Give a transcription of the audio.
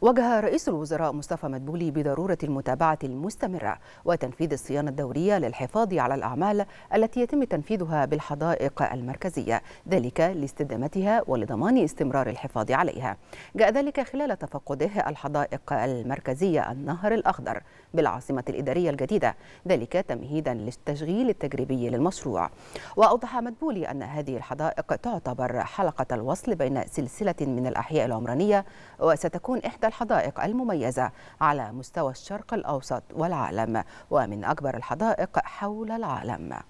وجه رئيس الوزراء مصطفى مدبولي بضرورة المتابعة المستمرة وتنفيذ الصيانة الدورية للحفاظ على الأعمال التي يتم تنفيذها بالحدائق المركزية ذلك لاستدامتها ولضمان استمرار الحفاظ عليها جاء ذلك خلال تفقده الحدائق المركزية النهر الأخضر بالعاصمة الإدارية الجديدة ذلك تمهيدا للتشغيل التجريبي للمشروع وأوضح مدبولي أن هذه الحدائق تعتبر حلقة الوصل بين سلسلة من الأحياء العمرانية وستكون إحدى الحدائق المميزة على مستوى الشرق الأوسط والعالم ومن أكبر الحدائق حول العالم